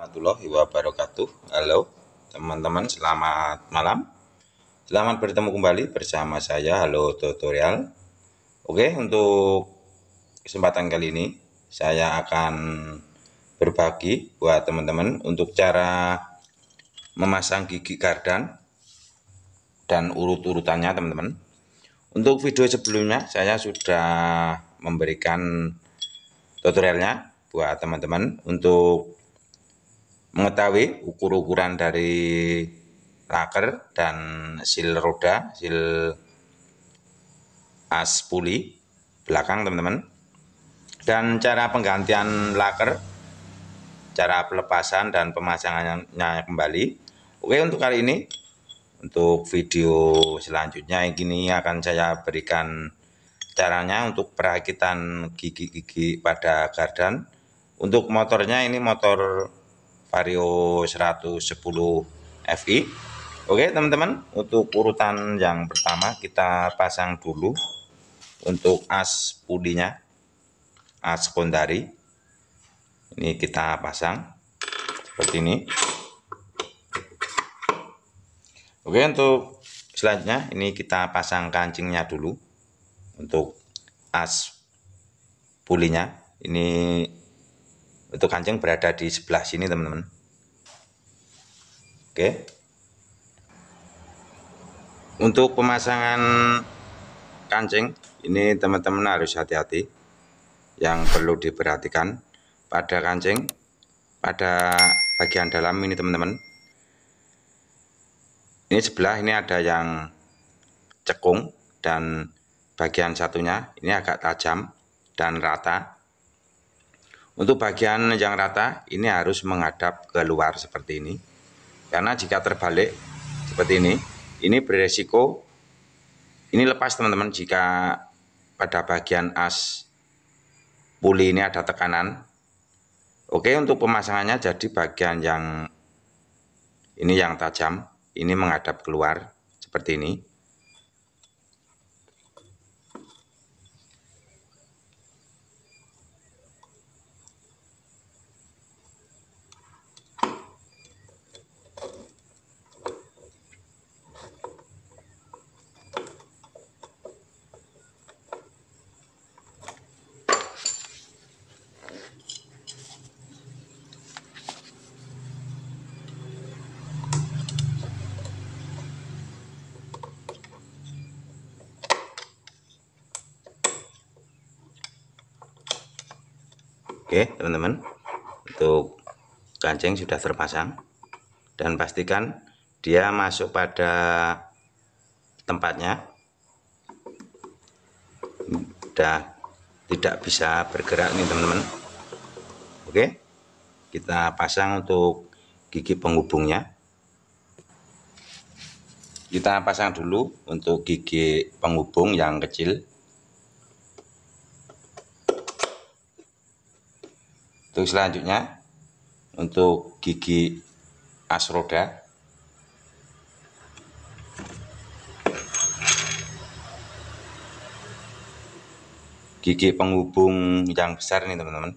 warahmatullahi wabarakatuh. Halo teman-teman, selamat malam. Selamat bertemu kembali bersama saya. Halo tutorial. Oke, untuk kesempatan kali ini saya akan berbagi buat teman-teman untuk cara memasang gigi kardan dan urut-urutannya teman-teman. Untuk video sebelumnya saya sudah memberikan tutorialnya buat teman-teman untuk mengetahui ukur-ukuran dari laker dan sil roda, sil as puli belakang teman-teman. Dan cara penggantian laker, cara pelepasan dan pemasangannya kembali. Oke untuk kali ini, untuk video selanjutnya yang kini akan saya berikan caranya untuk perakitan gigi-gigi pada gardan. Untuk motornya ini motor Vario 110 FI Oke teman-teman untuk urutan yang pertama kita pasang dulu untuk as pudinya as sekundari ini kita pasang seperti ini Oke untuk selanjutnya ini kita pasang kancingnya dulu untuk as pulinya ini itu kancing berada di sebelah sini teman-teman. Oke. Untuk pemasangan kancing ini teman-teman harus hati-hati. Yang perlu diperhatikan pada kancing pada bagian dalam ini teman-teman. Ini sebelah ini ada yang cekung dan bagian satunya ini agak tajam dan rata untuk bagian yang rata ini harus menghadap keluar seperti ini. Karena jika terbalik seperti ini, ini beresiko ini lepas teman-teman jika pada bagian as puli ini ada tekanan. Oke, untuk pemasangannya jadi bagian yang ini yang tajam, ini menghadap keluar seperti ini. Oke teman-teman untuk kancing sudah terpasang dan pastikan dia masuk pada tempatnya sudah tidak bisa bergerak nih teman-teman oke kita pasang untuk gigi penghubungnya kita pasang dulu untuk gigi penghubung yang kecil untuk selanjutnya untuk gigi as roda gigi penghubung yang besar ini teman-teman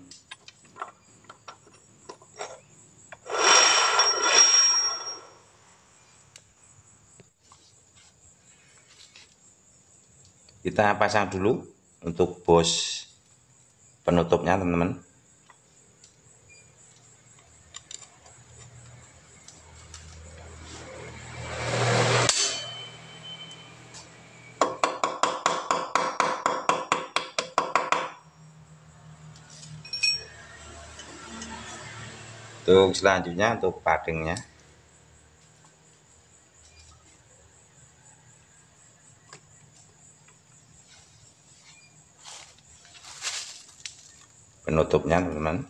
kita pasang dulu untuk bos penutupnya teman-teman untuk selanjutnya untuk paddingnya penutupnya teman-teman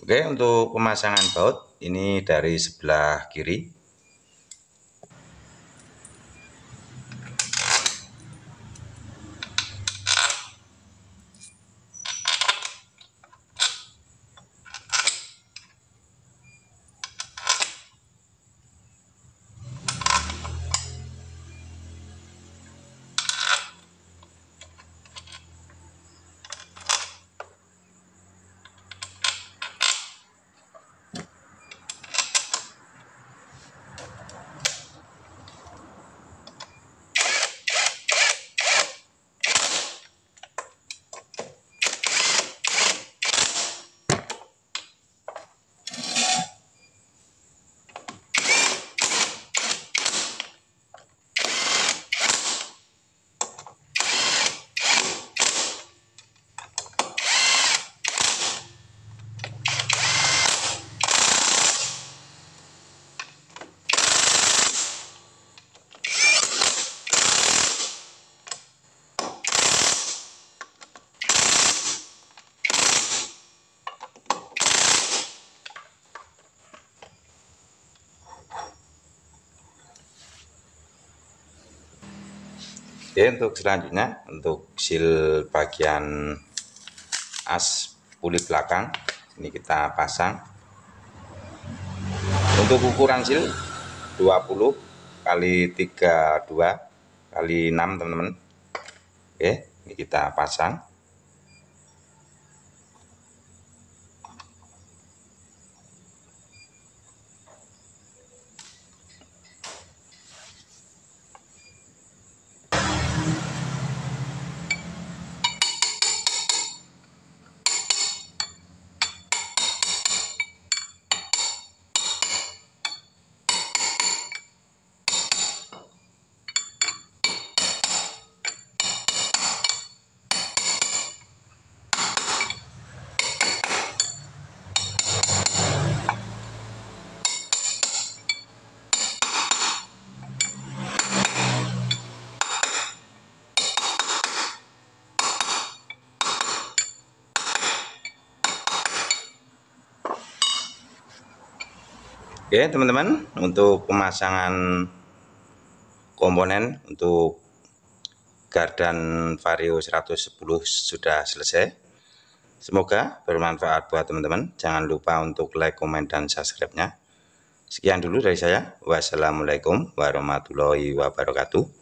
Oke, untuk pemasangan baut ini dari sebelah kiri. Oke untuk selanjutnya untuk sil bagian as puli belakang ini kita pasang untuk ukuran seal 20 kali 32 kali 6 teman-teman oke ini kita pasang Oke teman-teman untuk pemasangan komponen untuk Gardan Vario 110 sudah selesai. Semoga bermanfaat buat teman-teman. Jangan lupa untuk like, komen, dan subscribe-nya. Sekian dulu dari saya. Wassalamualaikum warahmatullahi wabarakatuh.